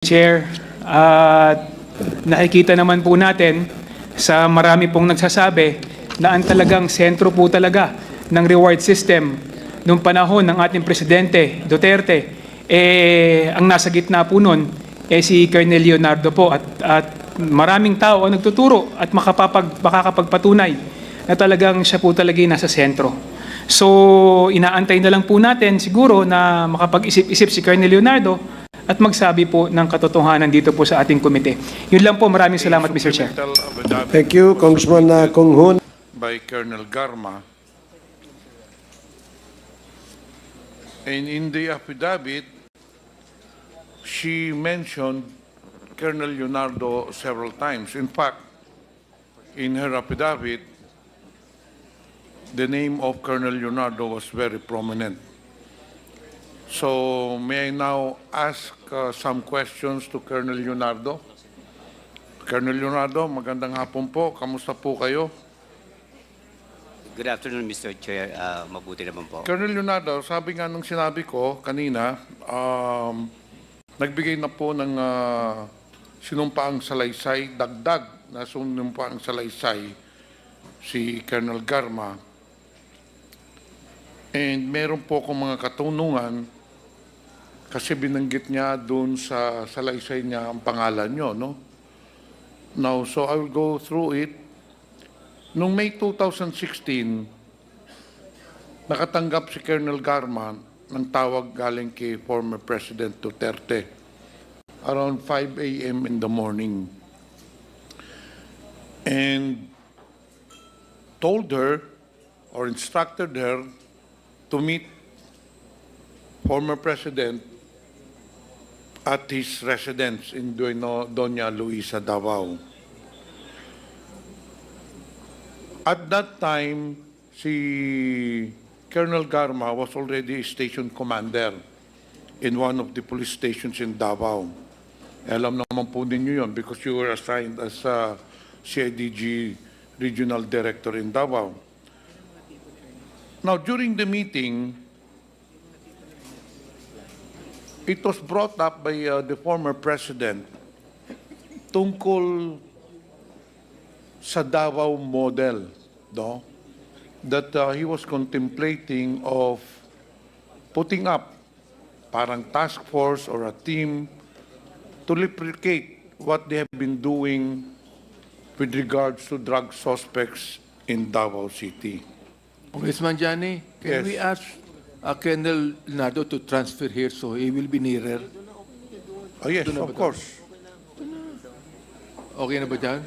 Chair, at uh, nakikita naman po natin sa marami pong nagsasabi na ang talagang sentro po talaga ng reward system noong panahon ng ating Presidente Duterte, eh, ang nasa gitna po noon eh, si Colonel Leonardo po at, at maraming tao ang nagtuturo at makapapag, makakapagpatunay na talagang siya po talaga nasa sentro. So, inaantay na lang po natin siguro na makapag-isip-isip si Colonel Leonardo at magsabi po ng katotohanan dito po sa ating komite. Yun lang po. Maraming salamat, Mr. Chair. Thank you, Congressman uh, Kung Hun. By Colonel Garma. And in the affidavit, she mentioned Colonel Leonardo several times. In fact, in her affidavit, the name of Colonel Leonardo was very prominent. So may I now ask uh, some questions to Colonel Leonardo? Colonel Leonardo, magandang hapon po. Kamusta po kayo? Good afternoon, Mr. Chair. Uh, mabuti naman po. Colonel Leonardo, sabi nga nung sinabi ko kanina, um, nagbigay na po ng uh, sinumpaang salaysay, dagdag na sinumpaang salaysay si Colonel Garma. And meron po akong mga katunungan kasi binanggit niya doon sa salaysay niya ang pangalan niyo, no? Now, so I will go through it. Noong May 2016, nakatanggap si Colonel Garman ng tawag galing kay former President Duterte around 5 a.m. in the morning. And told her or instructed her to meet former President at his residence in Doña Luisa, Davao. At that time, si Colonel Garma was already station commander in one of the police stations in Davao. Alam naman po ninyo yun because you were assigned as a CIDG regional director in Davao. Now, during the meeting, It was brought up by uh, the former president tungkol sa Davao model, no? That uh, he was contemplating of putting up parang task force or a team to replicate what they have been doing with regards to drug suspects in Davao City. Congressman Johnny, can yes. we ask uh, Colonel Leonardo to transfer here so he will be nearer. Oh, yes, of course. Okay na ba dyan?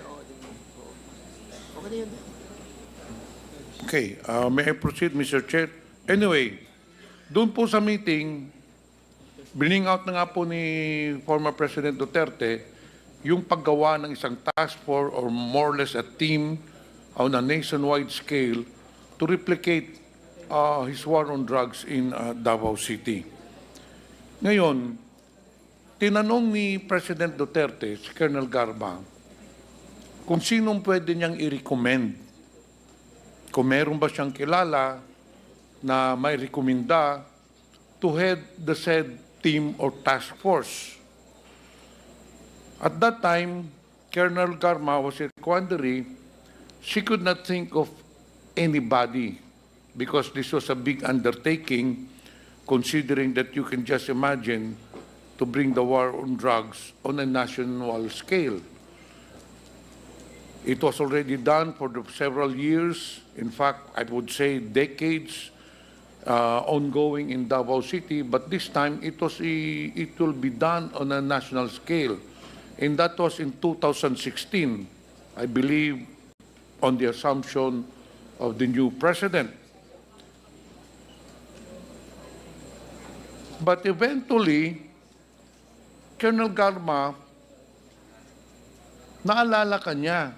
Okay, uh, may I proceed, Mr. Chair? Anyway, doon po sa meeting, bringing out na nga po ni former President Duterte yung paggawa ng isang task force or more or less a team on a nationwide scale to replicate uh, his war on drugs in uh, Davao City. Ngayon, tinanong ni President Duterte, si Colonel Garba, kung sinong pwede niyang i-recommend. Kung meron ba siyang kilala na may rekomenda to head the said team or task force. At that time, Colonel Garma was in quandary. She could not think of anybody because this was a big undertaking considering that you can just imagine to bring the war on drugs on a national scale. It was already done for several years, in fact, I would say decades uh, ongoing in Davao City, but this time it, was it will be done on a national scale. And that was in 2016, I believe, on the assumption of the new president. But eventually, Colonel Garma, naalala kanya.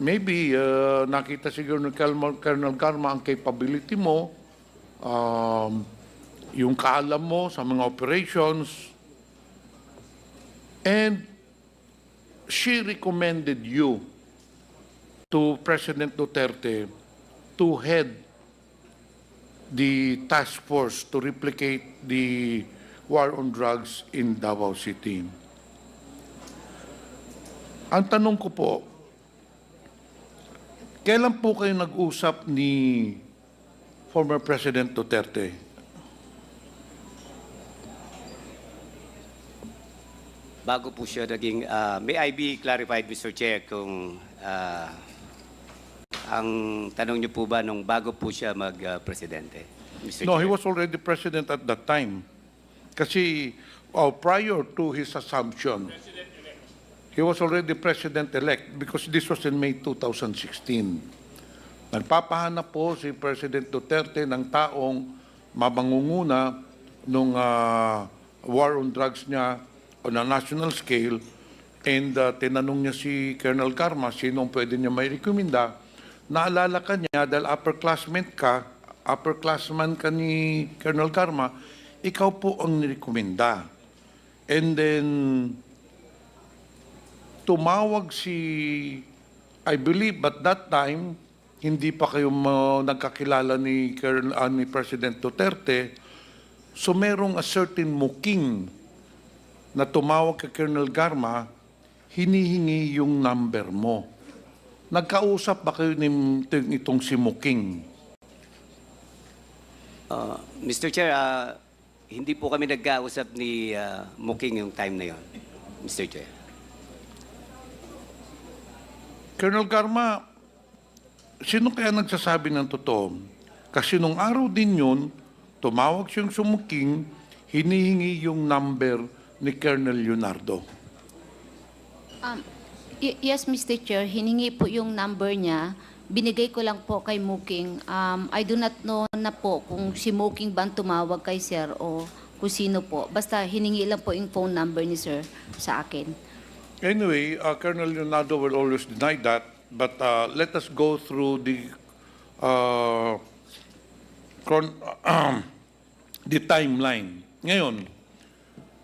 Maybe uh, nakita siguro ni Colonel Garma ang capability mo, um, yung kaalam mo sa mga operations. And she recommended you to President Duterte to head the task force to replicate the war on drugs in Davao City. Ang tanong ko po, kailan po kayo nag-usap ni former President Duterte? Bago po siya naging, uh, may I be clarified, Mr. Chair, kung uh, ang tanong niyo po ba nung bago po siya mag-presidente? Uh, no, Chair? he was already president at that time. Kasi oh, prior to his assumption, he was already president-elect because this was in May 2016. Nagpapahanap po si President Duterte ng taong mabangunguna nung uh, war on drugs niya on a national scale and uh, tinanong niya si Colonel Karma sino pwede niya may rekomenda naalala ka niya dahil upperclassman ka, upperclassman ka ni Colonel Karma, ikaw po ang nirekomenda. And then, tumawag si, I believe, but that time, hindi pa kayo nagkakilala ni, Colonel, uh, ni President Duterte, so merong a certain muking na tumawag kay Colonel Garma, hinihingi yung number mo. Nagkausap ba kayo ni itong si Muking? Uh, ah, Mr. Chair, uh, hindi po kami nagkausap ni uh, Muking yung time na yon, Mr. Chair. Colonel Karma, sino kaya nagsasabi ng totoo? Kasi nung araw din yon, tumawag siyang sumuking, hinihingi yung number ni Colonel Leonardo. Um, yes, Mr. Chair, hiningi po yung number niya. Binigay ko lang po kay Muking. Um, I do not know na po kung si Muking ba tumawag kay sir o kung sino po. Basta hiningi lang po yung phone number ni sir sa akin. Anyway, uh, Colonel Leonardo will always deny that, but uh, let us go through the uh, chron- the timeline. Ngayon,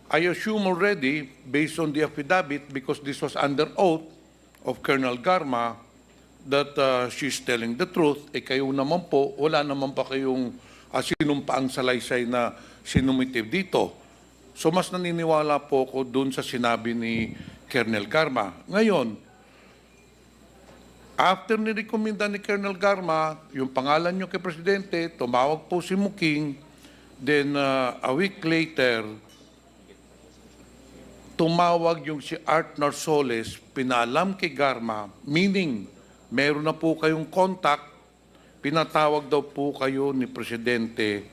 I assume already, based on the affidavit, because this was under oath of Colonel Garma, that uh, she's telling the truth, eh kayo naman po, wala naman pa kayong uh, sinumpaang salaysay na sinumitib dito. So mas naniniwala po ako dun sa sinabi ni Colonel Garma. Ngayon, after nirekomenda ni Colonel Garma, yung pangalan nyo kay Presidente, tumawag po si Muking, then uh, a week later, tumawag yung si Art Narsoles, pinalam kay Garma, meaning meron na po kayong contact, pinatawag daw po kayo ni Presidente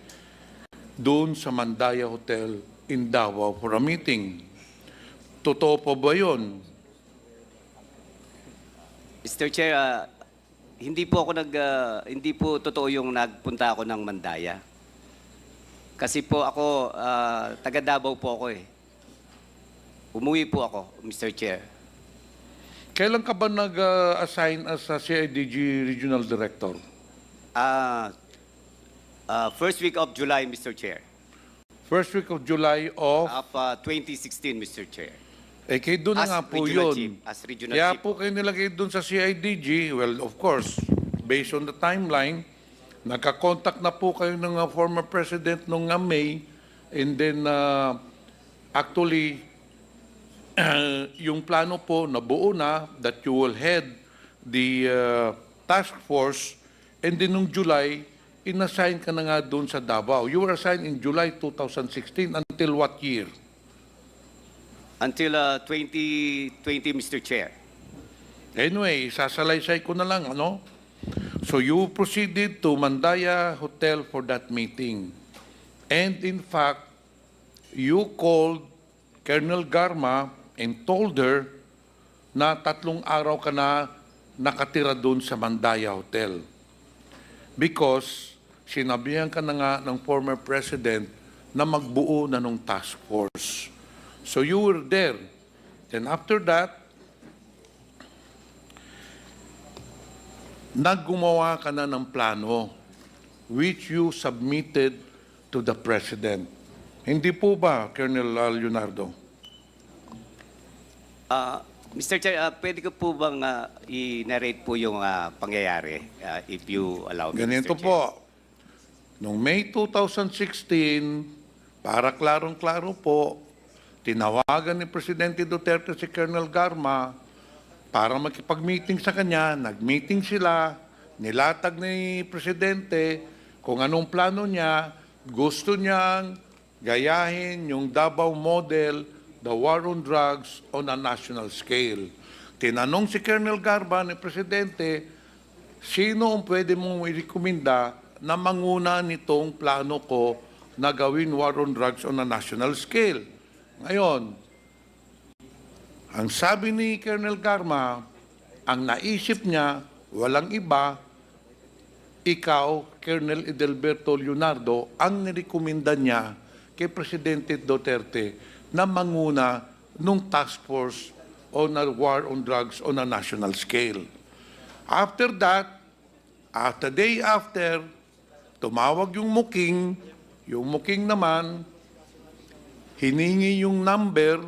doon sa Mandaya Hotel in Davao for a meeting. Totoo po ba yun? Mr. Chair, uh, hindi po ako nag uh, hindi po totoo yung nagpunta ako ng Mandaya. Kasi po ako uh, taga Davao po ako eh. Umuwi po ako, Mr. Chair. Kailan ka ba nag-assign as a CIDG Regional Director? Ah, uh, first week of July, Mr. Chair. First week of July of? Of uh, 2016, Mr. Chair. Eh, kayo doon nga po yun. Chief, as regional Kaya chief. po kayo nilagay doon sa CIDG, well, of course, based on the timeline, nagka-contact na po kayo ng ah, former president noong May, and then uh, actually, uh, yung plano po na buo na that you will head the uh, task force and then nung July, inassign ka na nga doon sa Davao. You were assigned in July 2016 until what year? Until uh, 2020, Mr. Chair. Anyway, sasalaysay ko na lang, ano? So you proceeded to Mandaya Hotel for that meeting. And in fact, you called Colonel Garma and told her na tatlong araw ka na nakatira doon sa Mandaya Hotel. Because sinabihan ka na nga ng former president na magbuo na ng task force. So you were there. Then after that, naggumawa ka na ng plano which you submitted to the president. Hindi po ba, Colonel Leonardo? Uh, ah, Mr. Chair, uh, pwede ko po bang uh, i-narrate po yung uh, pangyayari uh, if you allow me, Ganito Mr. Chair? po. Noong May 2016, para klarong-klaro po, tinawagan ni Presidente Duterte si Colonel Garma para makipag-meeting sa kanya. Nag-meeting sila, nilatag ni Presidente kung anong plano niya. Gusto niyang gayahin yung Davao model the war on drugs on a national scale. Tinanong si Colonel Garba ni Presidente, sino ang pwede mong irekomenda na manguna nitong plano ko na gawin war on drugs on a national scale? Ngayon, ang sabi ni Colonel Garma, ang naisip niya, walang iba, ikaw, Colonel Edelberto Leonardo, ang nirekomenda niya kay Presidente Duterte na manguna nung task force on a war on drugs on a national scale. After that, at the day after, tumawag yung muking, yung muking naman, hiningi yung number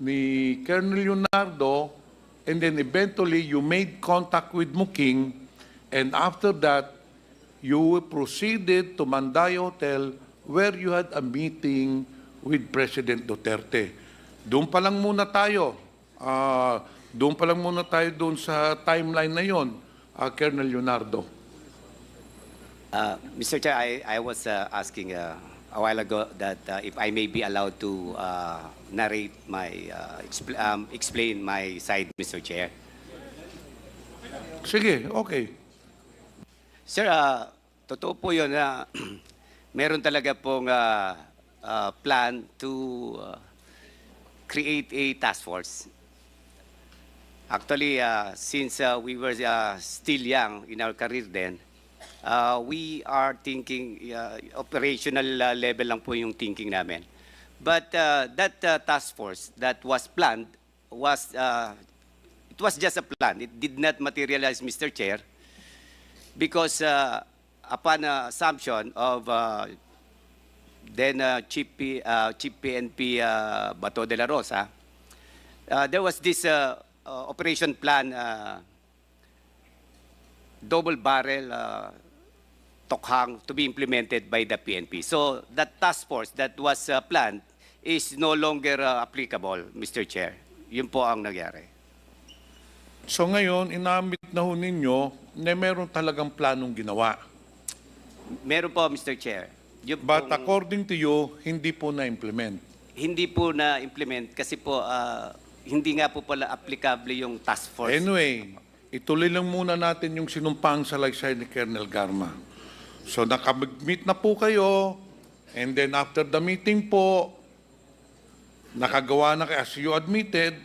ni Colonel Leonardo, and then eventually you made contact with Muking, and after that, you proceeded to Manday Hotel where you had a meeting with President Duterte. Doon pa lang muna tayo. Uh, doon pa lang muna tayo doon sa timeline na yon, uh, Colonel Leonardo. Uh, Mr. Chair, I, I was uh, asking uh, a while ago that uh, if I may be allowed to uh, narrate my, uh, expl um, explain my side, Mr. Chair. Sige, okay. Sir, uh, totoo po yun na meron talaga pong uh, uh, plan to uh, create a task force. Actually, uh, since uh, we were uh, still young in our career then, uh, we are thinking, uh, operational uh, level lang po yung thinking namin. But uh, that uh, task force that was planned was, uh, it was just a plan. It did not materialize, Mr. Chair, because uh, upon assumption of uh, then uh, Chief, P, uh, Chief PNP uh, Bato de la Rosa, uh, there was this uh, uh, operation plan, uh, double barrel uh, tokhang to be implemented by the PNP. So that task force that was uh, planned is no longer uh, applicable, Mr. Chair. Yun po ang nangyari. So ngayon, inamit na ho ninyo na meron talagang planong ginawa. Meron po, Mr. Chair. Yung But pong, according to you, hindi po na-implement. Hindi po na-implement kasi po uh, hindi nga po pala applicable yung task force. Anyway, ituloy lang muna natin yung sinumpang salaysay ni Colonel Garma. So nakamag-meet na po kayo and then after the meeting po, nakagawa na kayo, as you admitted,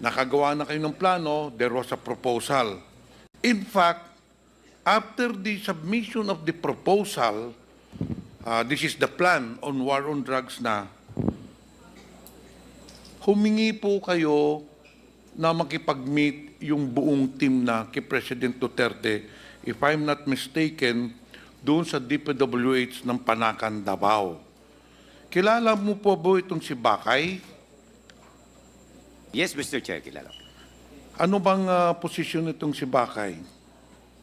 nakagawa na kayo ng plano, there was a proposal. In fact, after the submission of the proposal, uh, this is the plan on war on drugs na humingi po kayo na makipag-meet yung buong team na kay President Duterte. If I'm not mistaken, doon sa DPWH ng Panakan, Davao. Kilala mo po ba itong si Bakay? Yes, Mr. Chair, kilala Ano bang uh, posisyon itong si Bakay?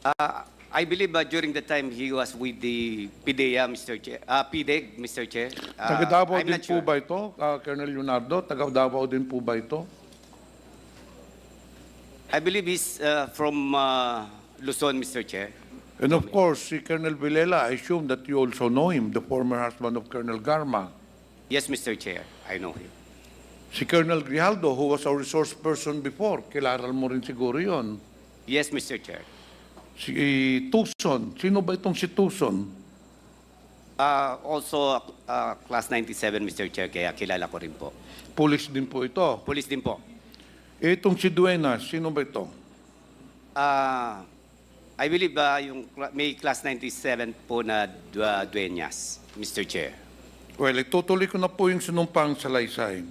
Uh, I believe uh, during the time he was with the PDEA, uh, Mr. Chair. Uh, PDEG, Mr. Chair. Uh, Taga Davao I'm din po ba ito, uh, Colonel Leonardo? Taga Davao din po ba ito? I believe he's uh, from uh, Luzon, Mr. Chair. And of course, si Colonel Vilela, I assume that you also know him, the former husband of Colonel Garma. Yes, Mr. Chair. I know him. Si Colonel Grijaldo, who was our resource person before, kilaral mo rin siguro yun. Yes, Mr. Chair si eh, Tucson. Sino ba itong si Tucson? Uh, also, uh, Class 97, Mr. Chair, kaya kilala ko rin po. Police din po ito? Police din po. Eh, itong si Duena, sino ba ito? Uh, I believe uh, yung may Class 97 po na Duenas, Mr. Chair. Well, itutuloy ko na po yung sinumpang salaysay.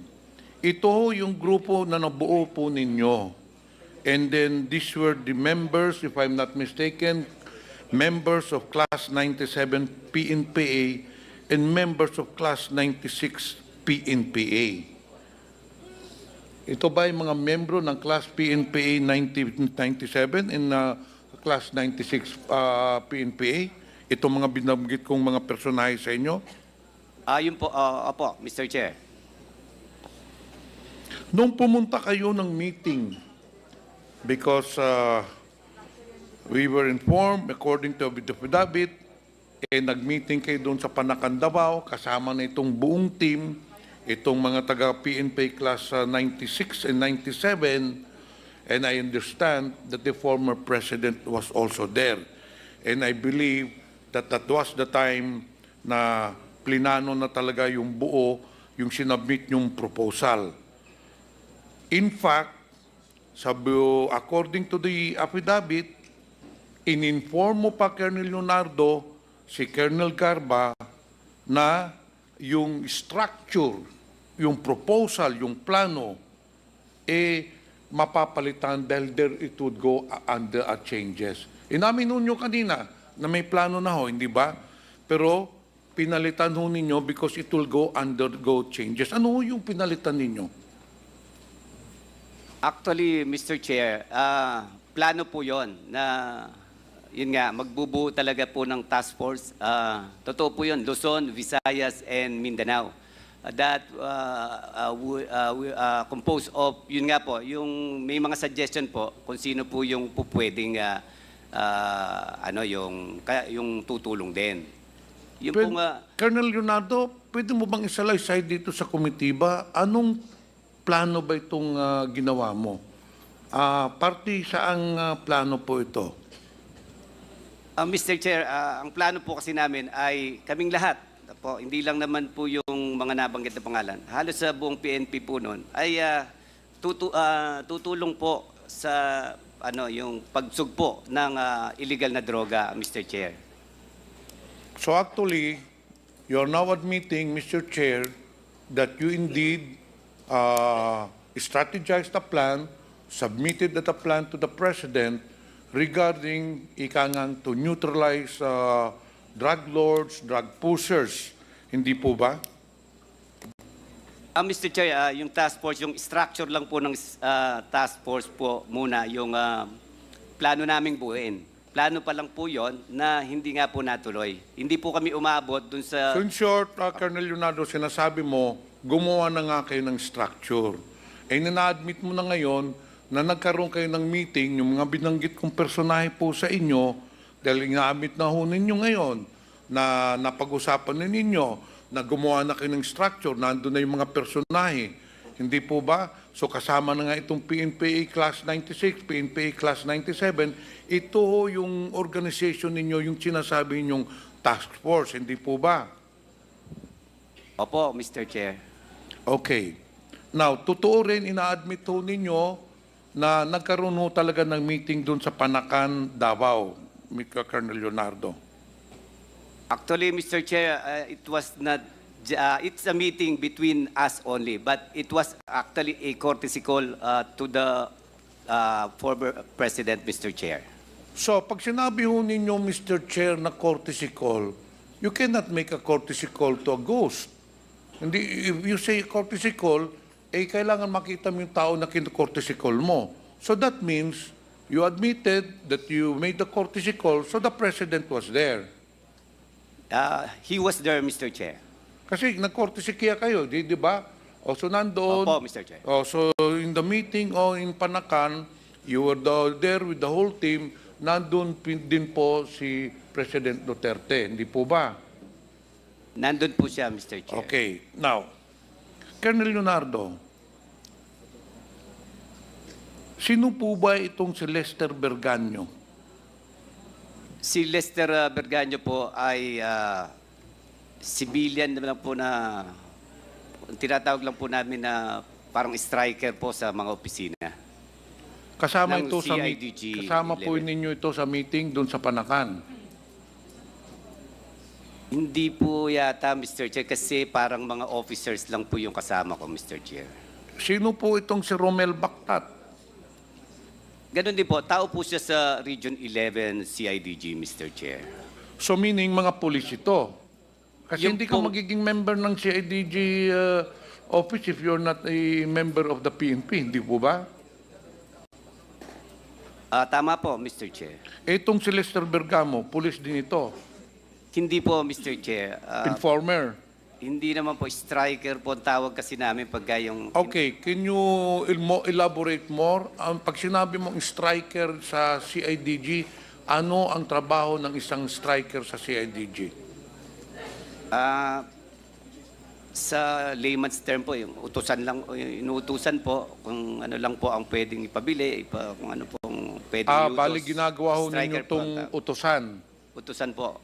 Ito yung grupo na nabuo po ninyo And then these were the members, if I'm not mistaken, members of Class 97 PNPA and members of Class 96 PNPA. Ito ba yung mga membro ng Class PNPA 90, 97 and uh, Class 96 uh, PNPA? Ito mga binabanggit kong mga personahe sa inyo? Ah, yun po, uh, opo, Mr. Chair. Nung pumunta kayo ng meeting, because uh, we were informed according to the affidavit, eh, nag-meeting kayo doon sa Panakan Davao, kasama na itong buong team, itong mga taga PNP class uh, 96 and 97, and I understand that the former president was also there. And I believe that that was the time na plinano na talaga yung buo, yung sinabmit yung proposal. In fact, sabi ko, according to the affidavit, in-inform mo pa Colonel Leonardo, si Colonel Garba, na yung structure, yung proposal, yung plano, eh, mapapalitan dahil there it would go under a changes. Inamin nun yung kanina na may plano na ho, hindi ba? Pero pinalitan ho ninyo because it will go undergo changes. Ano ho yung pinalitan ninyo? Actually, Mr. Chair, uh, plano po yon na yun nga, magbubuo talaga po ng task force. Uh, totoo po yun, Luzon, Visayas, and Mindanao. Uh, that uh, ah, uh, uh, uh, composed of, yun nga po, yung may mga suggestion po kung sino po yung po pwedeng uh, uh, ano, yung, yung tutulong din. Yung Pwede, pong, uh, Colonel Leonardo, pwede mo bang isalay dito sa ba? Anong plano ba itong uh, ginawa mo? Uh, ah, party, saang uh, ah, plano po ito? Uh, Mr. Chair, uh, ang plano po kasi namin ay kaming lahat, po, hindi lang naman po yung mga nabanggit na pangalan, halos sa buong PNP po noon, ay uh, tutu uh, tutulong po sa ano yung pagsugpo ng uh, illegal na droga, Mr. Chair. So actually, you are now admitting, Mr. Chair, that you indeed uh, strategize the plan, submitted the plan to the President regarding ikangan to neutralize uh, drug lords, drug pushers. Hindi po ba? Uh, ah, Mr. Chair, uh, yung task force, yung structure lang po ng uh, task force po muna, yung uh, plano naming buuin. Plano pa lang po yon na hindi nga po natuloy. Hindi po kami umabot dun sa... So in short, uh, Colonel Leonardo, sinasabi mo, gumawa na nga kayo ng structure. Eh, nina-admit mo na ngayon na nagkaroon kayo ng meeting, yung mga binanggit kong personahe po sa inyo, dahil inaamit na ho ninyo ngayon na napag-usapan na ninyo na gumawa na kayo ng structure, nandun na yung mga personahe. Hindi po ba? So kasama na nga itong PNPA Class 96, PNPA Class 97, ito ho yung organization ninyo, yung sinasabi ninyong task force, hindi po ba? Opo, Mr. Chair. Okay. Now, totoo rin, ina-admit ninyo na nagkaroon ho talaga ng meeting doon sa Panakan, Davao, Mika Colonel Leonardo. Actually, Mr. Chair, uh, it was not, uh, it's a meeting between us only, but it was actually a courtesy call uh, to the uh, former President, Mr. Chair. So, pag sinabi ho ninyo, Mr. Chair, na courtesy call, you cannot make a courtesy call to a ghost. Hindi, if you say courtesy call, eh kailangan makita mo yung tao na kinu-courtesy call mo. So that means you admitted that you made the courtesy call, so the president was there. Uh, he was there, Mr. Chair. Kasi nag-courtesy kaya kayo, di, di ba? O so nandoon. Opo, Mr. Chair. O so in the meeting o in Panakan, you were the, there with the whole team, nandoon din po si President Duterte, hindi po ba? Nandun po siya, Mr. Chair. Okay. Now, Colonel Leonardo, sino po ba itong si Lester Berganyo? Si Lester uh, Berganyo po ay uh, civilian lang po na tinatawag lang po namin na parang striker po sa mga opisina. Kasama ito CIDG sa CIDG Kasama 11. po ninyo ito sa meeting doon sa Panakan. Hindi po yata, Mr. Chair, kasi parang mga officers lang po yung kasama ko, Mr. Chair. Sino po itong si Romel Baktat? Ganun din po, tao po siya sa Region 11 CIDG, Mr. Chair. So meaning mga pulis ito? Kasi Yung hindi ka magiging member ng CIDG uh, office if you're not a member of the PNP, hindi po ba? Ah, tama po, Mr. Chair. Itong si Lester Bergamo, pulis din ito. Hindi po, Mr. Chair. Uh, Informer. Hindi naman po, striker po ang tawag kasi namin pagka yung... Okay, can you elaborate more? Um, pag sinabi mong striker sa CIDG, ano ang trabaho ng isang striker sa CIDG? Uh, ah, sa layman's term po, yung utusan lang, yung inuutusan po, kung ano lang po ang pwedeng ipabili, ipa, kung ano pong pwedeng ah, iutos. Ah, bali ginagawa ho ninyo itong utusan? Utusan po.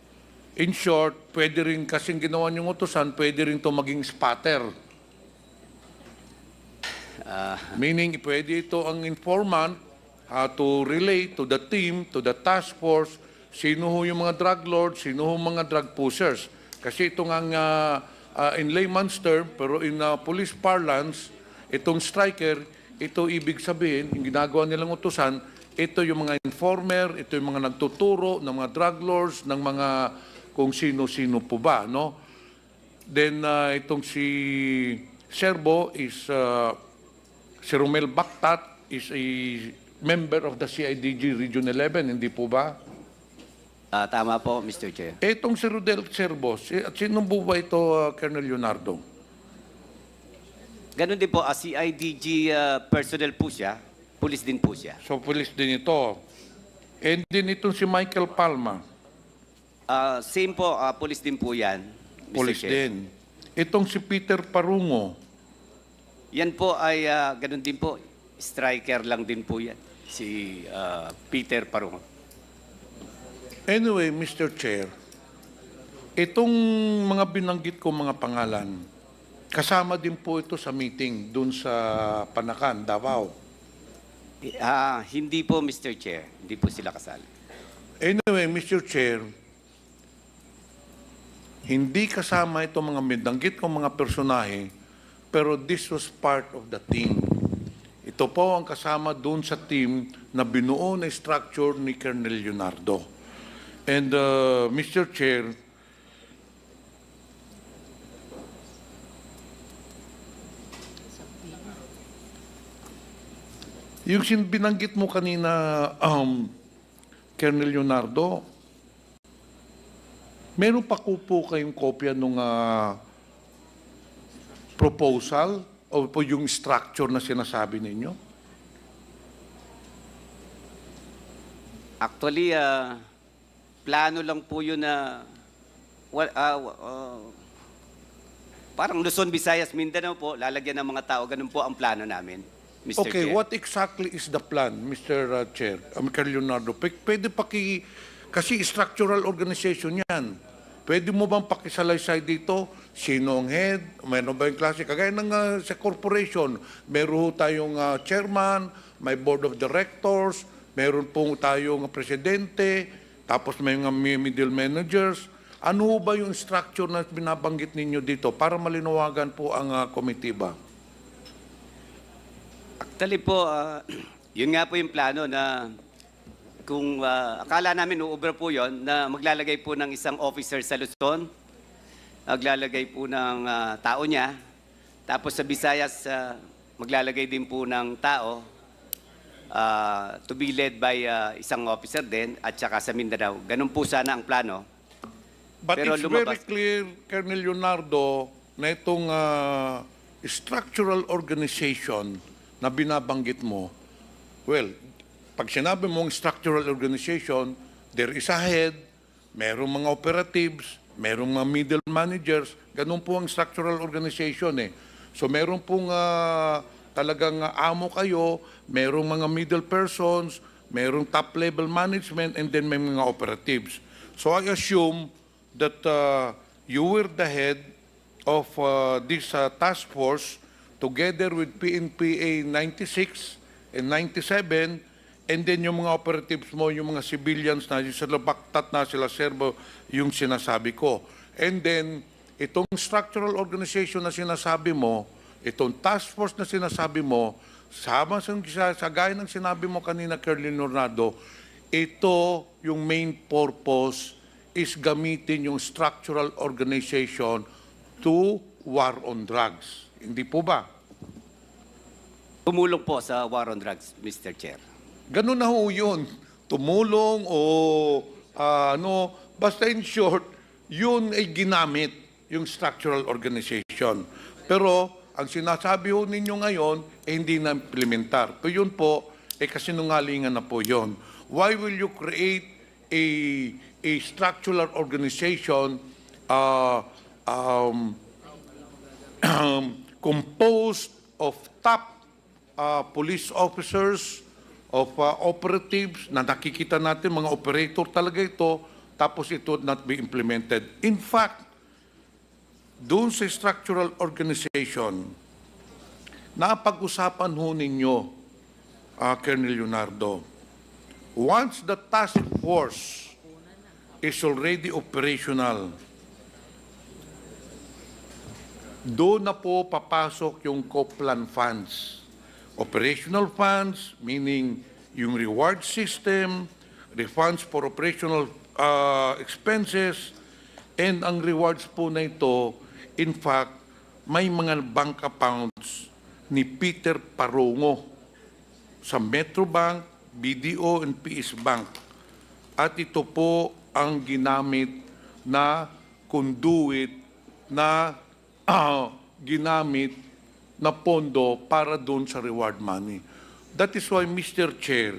In short, pwede rin kasing ginawa niyong utosan, pwede rin ito maging spatter. Uh, ah. Meaning, pwede ito ang informant uh, to relate to the team, to the task force, sino ho yung mga drug lords, sino ho mga drug pushers. Kasi ito ang, uh, uh, in layman's term, pero in uh, police parlance, itong striker, ito ibig sabihin, yung ginagawa nilang utusan, ito yung mga informer, ito yung mga nagtuturo ng mga drug lords, ng mga kung sino-sino po ba, no? Then uh, itong si Serbo is uh, si Romel Baktat is a member of the CIDG Region 11, hindi po ba? Uh, tama po, Mr. Chair. Eh, itong si Rodel Serbo, si, sino po ba ito, uh, Colonel Leonardo? Ganun din po, a ah, CIDG uh, ah, personnel po siya, police din po siya. So, police din ito. And din itong si Michael Palma. Uh, same po, uh, police din po yan. Mr. Police din. Itong si Peter Parungo. Yan po ay uh, ganun din po. Striker lang din po yan. Si uh, Peter Parungo. Anyway, Mr. Chair, itong mga binanggit ko mga pangalan, kasama din po ito sa meeting dun sa Panakan, Davao. Uh, hindi po, Mr. Chair. Hindi po sila kasali. Anyway, Mr. Chair, hindi kasama itong mga midanggit kong mga personahe, pero this was part of the team. Ito po ang kasama doon sa team na binuo na structure ni Colonel Leonardo. And uh, Mr. Chair, Yung binanggit mo kanina, um, Colonel Leonardo, Meron pa ko po kayong kopya nung uh, proposal o po yung structure na sinasabi ninyo? Actually, uh, plano lang po yun na well, uh, uh, parang Luzon, Visayas, Mindanao po, lalagyan ng mga tao. Ganun po ang plano namin. Mr. Okay, Chair. what exactly is the plan, Mr. Ah, Chair? Mr. Leonardo, pwede paki, Kasi structural organization yan. Pwede mo bang pakisalaysay dito? Sino ang head? Meron ba yung klase? Kagaya ng uh, sa corporation, meron tayong uh, chairman, may board of directors, meron pong tayong presidente, tapos may mga middle managers. Ano ba yung structure na binabanggit ninyo dito para malinawagan po ang uh, committee ba? Actually po, uh, yun nga po yung plano na kung uh, akala namin uubra po yon na maglalagay po ng isang officer sa Luzon, maglalagay po ng uh, tao niya, tapos sa Visayas uh, maglalagay din po ng tao uh, to be led by uh, isang officer din at saka sa Mindanao. Ganun po sana ang plano. But Pero it's lumabas... very clear, Colonel Leonardo, na itong uh, structural organization na binabanggit mo, well, pag sinabi mong structural organization, there is a head, merong mga operatives, merong mga middle managers, ganun po ang structural organization eh. So meron pong uh, talagang uh, amo kayo, merong mga middle persons, merong top level management, and then may mga operatives. So I assume that uh, you were the head of uh, this uh, task force together with PNPA 96 and 97 And then yung mga operatives mo, yung mga civilians na, yung sa labaktat na sila serbo, yung sinasabi ko. And then, itong structural organization na sinasabi mo, itong task force na sinasabi mo, sama sa, sa gaya ng sinabi mo kanina, Kerlin Leonardo, ito yung main purpose is gamitin yung structural organization to war on drugs. Hindi po ba? Tumulong po sa war on drugs, Mr. Chair. Ganun na ho yun. Tumulong o uh, ano, basta in short, yun ay ginamit yung structural organization. Pero ang sinasabi ho ninyo ngayon ay eh, hindi na implementar. Pero yun po, ay eh, kasinungalingan na po yun. Why will you create a, a structural organization uh, um, composed of top uh, police officers, of uh, operatives na nakikita natin, mga operator talaga ito, tapos it would not be implemented. In fact, doon sa structural organization, napag-usapan ho ninyo, uh, Colonel Leonardo, once the task force is already operational, doon na po papasok yung COPLAN funds operational funds, meaning yung reward system, refunds for operational uh, expenses, and ang rewards po na ito, in fact, may mga bank accounts ni Peter Parungo sa Metro Bank, BDO, and PS Bank. At ito po ang ginamit na conduit na uh, ginamit na pondo para doon sa reward money. That is why, Mr. Chair,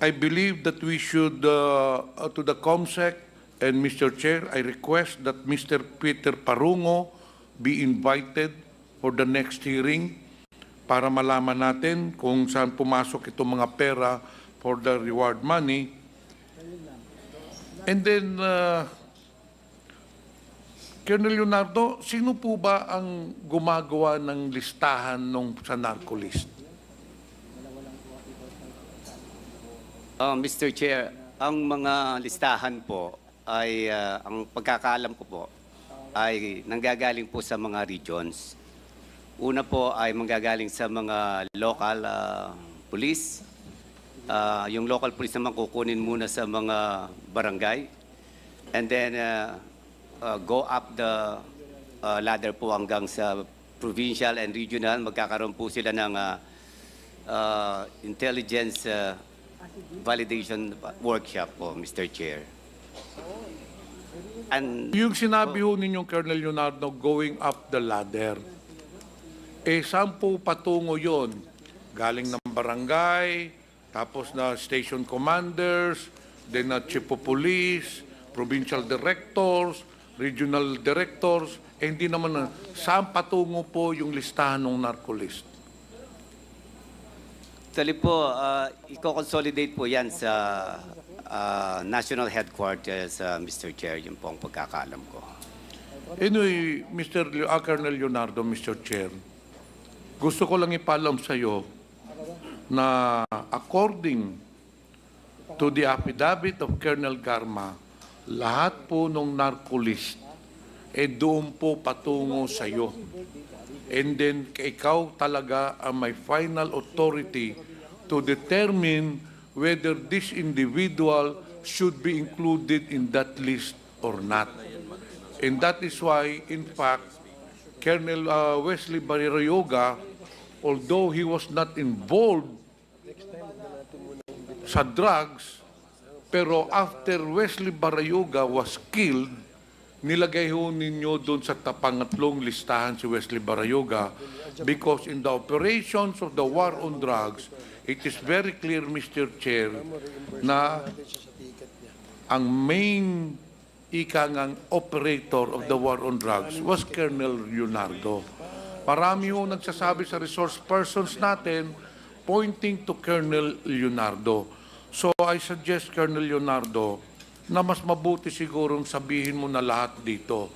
I believe that we should, uh, uh to the COMSEC and Mr. Chair, I request that Mr. Peter Parungo be invited for the next hearing para malaman natin kung saan pumasok itong mga pera for the reward money. And then, uh, Colonel Leonardo, sino po ba ang gumagawa ng listahan nung sa narco list? Uh, ah, Mr. Chair, ang mga listahan po ay, uh, ang pagkakaalam ko po, ay nanggagaling po sa mga regions. Una po ay manggagaling sa mga local uh, police. Uh, yung local police naman kukunin muna sa mga barangay. And then uh, uh, go up the uh, ladder po hanggang sa provincial and regional. Magkakaroon po sila ng uh, uh, intelligence uh, validation workshop po, Mr. Chair. And, yung sinabi oh, ho ninyong Colonel Leonardo, going up the ladder, eh saan po patungo yon? Galing ng barangay, tapos na station commanders, then na chief of police, provincial directors, regional directors, eh hindi naman na, saan patungo po yung listahan ng narcolist? Actually po, uh, i-consolidate po yan sa uh, national headquarters, uh, Mr. Chair, yun po ang pagkakaalam ko. Anyway, Mr. Le uh, ah, Colonel Leonardo, Mr. Chair, gusto ko lang ipalam sa iyo na according to the affidavit of Colonel Garma, lahat po ng narcolist, eh doon po patungo sa iyo. And then ikaw talaga ang may final authority to determine whether this individual should be included in that list or not. And that is why, in fact, Colonel uh, Wesley Bariroyoga, although he was not involved sa drugs, pero after Wesley Barayoga was killed, nilagay ho ninyo doon sa tapangatlong listahan si Wesley Barayoga because in the operations of the war on drugs, it is very clear, Mr. Chair, na ang main ikangang operator of the war on drugs was Colonel Leonardo. Marami ho nagsasabi sa resource persons natin pointing to Colonel Leonardo. So I suggest, Colonel Leonardo, na mas mabuti sigurong sabihin mo na lahat dito.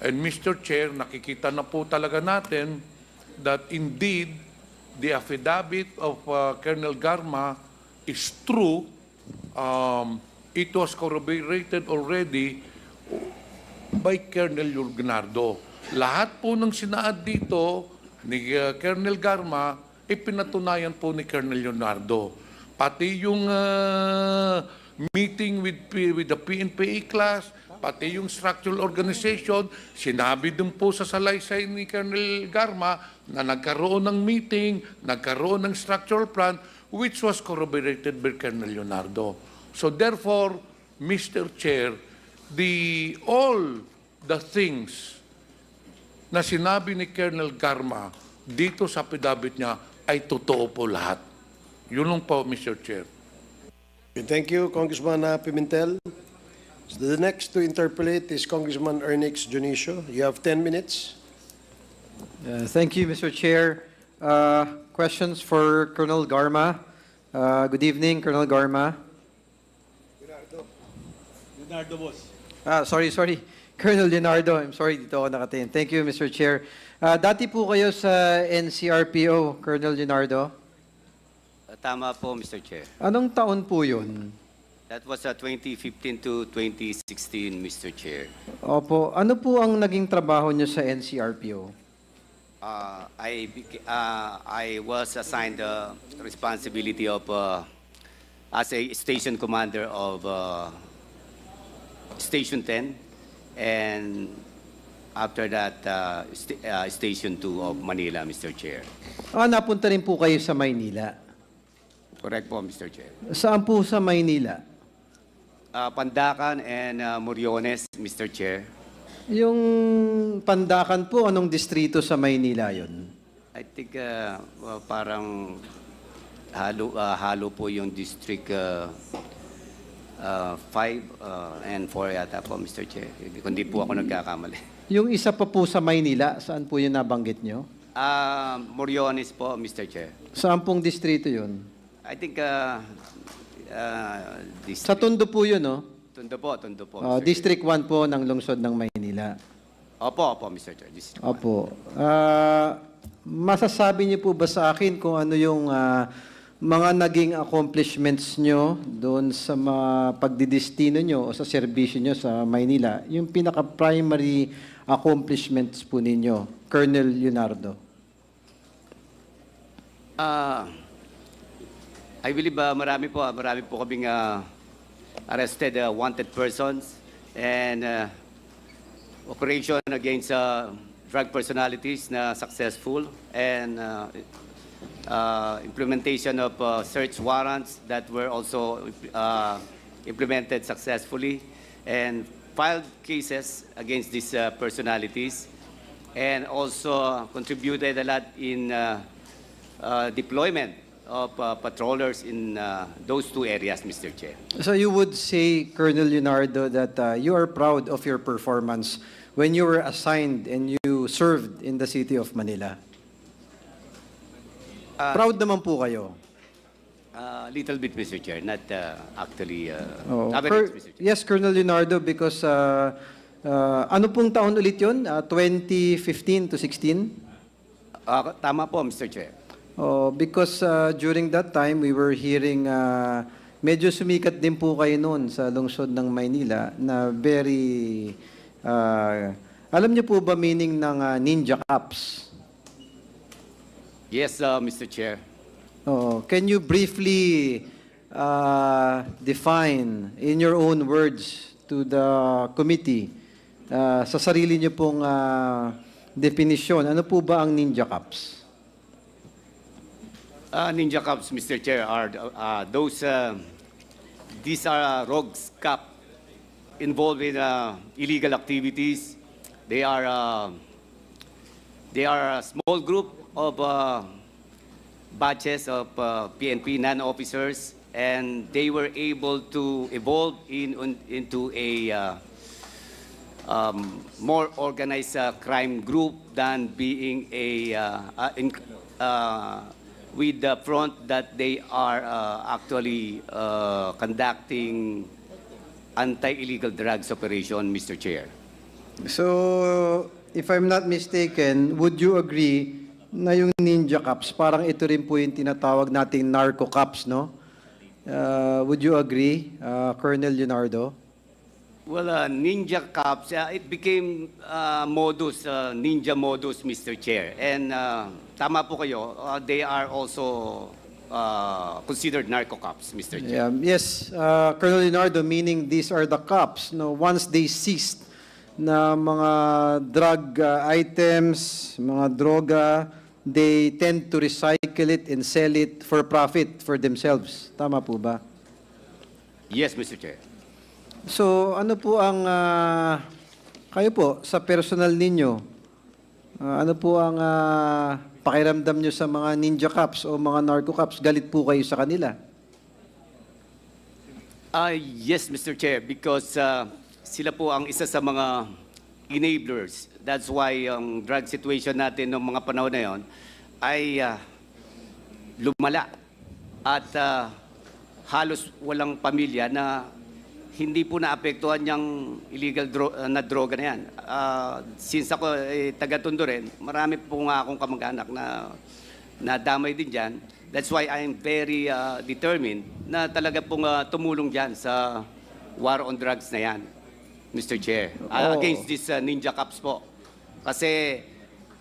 And Mr. Chair, nakikita na po talaga natin that indeed the affidavit of uh, Colonel Garma is true. Um, it was corroborated already by Colonel Leonardo. Lahat po ng sinaad dito ni uh, Colonel Garma, ipinatunayan po ni Colonel Leonardo pati yung uh, meeting with, with the PNPA class, pati yung structural organization, sinabi din po sa salaysay ni Colonel Garma na nagkaroon ng meeting, nagkaroon ng structural plan, which was corroborated by Colonel Leonardo. So therefore, Mr. Chair, the all the things na sinabi ni Colonel Garma dito sa pidabit niya ay totoo po lahat. Yun lang po, Mr. Chair. Thank you, Congressman uh, Pimentel. So the next to interpolate is Congressman Ernix Junicio. You have 10 minutes. Uh, thank you, Mr. Chair. Uh, questions for Colonel Garma. Uh, good evening, Colonel Garma. Leonardo. Leonardo Boss. Ah, sorry, sorry. Colonel Leonardo, I'm sorry, dito ako nakatingin. Thank you, Mr. Chair. Uh, dati po kayo sa NCRPO, Colonel Leonardo. Tama po, Mr. Chair. Anong taon po yun? That was uh, 2015 to 2016, Mr. Chair. Opo. Ano po ang naging trabaho niyo sa NCRPO? Uh, I, uh, I was assigned the responsibility of uh, as a station commander of uh, Station 10 and after that uh, st uh, Station 2 of Manila, Mr. Chair. Ah, napunta rin po kayo sa Maynila. Correct po, Mr. Chair. Saan po sa Maynila? Uh, Pandakan and uh, Moriones, Mr. Chair. Yung Pandakan po, anong distrito sa Maynila yon? I think uh, ah, well, parang halo, uh, halo po yung district uh, uh, 5 uh, and 4 yata po, Mr. Chair. Kundi po ako nagkakamali. Yung isa pa po sa Maynila, saan po yung nabanggit nyo? Uh, Moriones po, Mr. Chair. Saan pong distrito yun? I think uh, uh, district. Sa Tondo po yun, no? Tondo po, Tondo po. Uh, district 1 po ng lungsod ng Maynila. Opo, opo, Mr. Chair. District opo. Uh, masasabi niyo po ba sa akin kung ano yung uh, mga naging accomplishments nyo doon sa mga pagdidestino nyo o sa serbisyo nyo sa Maynila? Yung pinaka-primary accomplishments po ninyo, Colonel Leonardo. Ah... Uh, I believe uh, marami po, uh, marami po kaming uh, arrested uh, wanted persons and uh, operation against uh, drug personalities na successful and uh, uh, implementation of uh, search warrants that were also uh, implemented successfully and filed cases against these uh, personalities and also contributed a lot in uh, uh, deployment of uh, patrollers in uh, those two areas, Mr. Chair. So you would say, Colonel Leonardo, that uh, you are proud of your performance when you were assigned and you served in the city of Manila? Uh, proud naman po kayo? A uh, little bit, Mr. Chair. Not uh, actually... Uh, oh, average, Mr. Chair. Yes, Colonel Leonardo, because... Uh, uh, ano pong taon ulit yun? Uh, 2015 to 16? Uh, ah, tama po, Mr. Chair. Oh, because uh, during that time, we were hearing, uh, medyo sumikat din po kayo noon sa lungsod ng Maynila na very, uh, alam niyo po ba meaning ng uh, ninja cups? Yes, uh, Mr. Chair. Oh, can you briefly uh, define in your own words to the committee uh, sa sarili niyo pong uh, definition, ano po ba ang ninja cups? Uh, Ninja cups, Mr. Chair, are uh, those, uh, these are uh, rogues cap involved in uh, illegal activities. They are, uh, they are a small group of batches of PNP non-officers, and they were able to evolve in, into a um, more organized crime group than being a in, with the front that they are uh, actually uh, conducting anti-illegal drugs operation, Mr. Chair. So, if I'm not mistaken, would you agree na yung ninja cops, parang ito rin po yung tinatawag nating narco cops, no? Uh, would you agree, uh, Colonel Leonardo? Well, uh, ninja cops, uh, it became uh, modus, uh, ninja modus, Mr. Chair. And uh, tama po kayo, uh, they are also uh, considered narco cops, Mr. Chair. Yeah, yes, uh, Colonel Leonardo, meaning these are the cops. No, once they seized na mga drug uh, items, mga droga, they tend to recycle it and sell it for profit for themselves. Tama po ba? Yes, Mr. Chair. So, ano po ang, uh, kayo po, sa personal ninyo, uh, ano po ang uh, pakiramdam nyo sa mga ninja cops o mga narco cops, galit po kayo sa kanila. Uh, yes, Mr. Chair, because uh, sila po ang isa sa mga enablers. That's why ang um, drug situation natin noong mga panahon na yon ay uh, lumala at uh, halos walang pamilya na hindi po naapektuhan yung illegal dro- ah, na droga na yan. Uh, since ako eh, taga-tundo rin, marami po nga akong kamag-anak na nadamay din dyan. That's why I'm very uh, determined na talaga pong uh, tumulong dyan sa war on drugs na yan, Mr. Chair. Uh, oh. Against this uh, ninja cups po. Kasi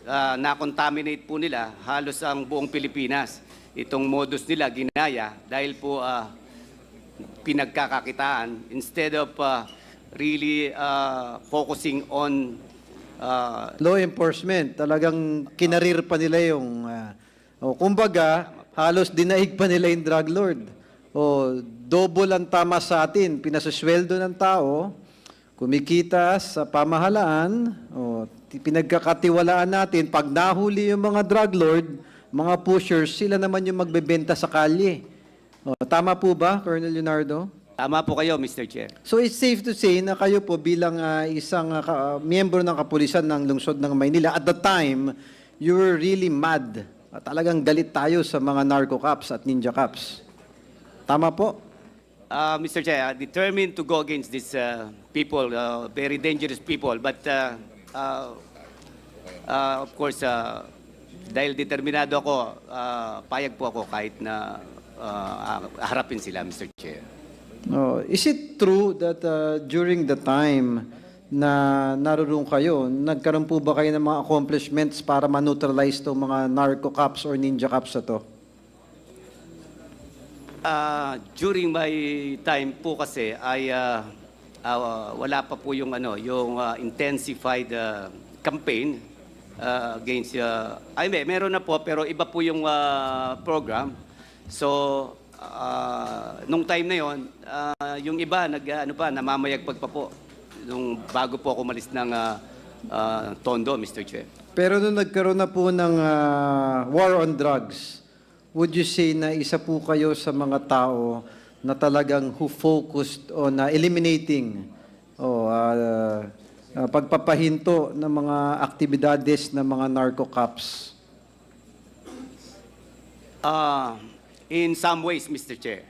uh, na-contaminate po nila halos ang buong Pilipinas. Itong modus nila, ginaya, dahil po uh, pinagkakakitaan instead of uh, really uh, focusing on uh, law enforcement. Talagang kinarir pa nila yung uh, oh, kumbaga halos dinaig pa nila yung drug lord. O oh, double ang tama sa atin, pinasasweldo ng tao, kumikita sa pamahalaan, o oh, pinagkakatiwalaan natin, pag nahuli yung mga drug lord, mga pushers, sila naman yung magbebenta sa kalye. No, oh, tama po ba, Colonel Leonardo? Tama po kayo, Mr. Chair. So it's safe to say na kayo po bilang ah, isang ah, ah, miyembro ng kapulisan ng lungsod ng Maynila, at the time, you were really mad. At ah, talagang galit tayo sa mga narco cops at ninja cops. Tama po? Uh, ah, Mr. Chair, I'm determined to go against these uh, people, uh, very dangerous people. But uh, uh, uh, of course, uh, dahil determinado ako, uh, payag po ako kahit na uh, ah, harapin sila, Mr. Chair. No, oh, is it true that uh, during the time na naroon kayo, nagkaroon po ba kayo ng mga accomplishments para ma-neutralize itong mga narco cops or ninja cops na to? Uh, during my time po kasi ay uh, uh, wala pa po yung ano yung uh, intensified uh, campaign uh, against uh, ay may meron na po pero iba po yung uh, program So, uh, nung time na yon, uh, ah, yung iba, nag, ah, ano pa, namamayagpag pa po. Nung bago po ako malis ng uh, uh, Tondo, Mr. Chair. Pero nung nagkaroon na po ng uh, war on drugs, would you say na isa po kayo sa mga tao na talagang who focused on uh, eliminating o oh, uh, uh, pagpapahinto ng mga aktibidades ng mga narco cops? Ah... Uh, in some ways, Mr. Chair.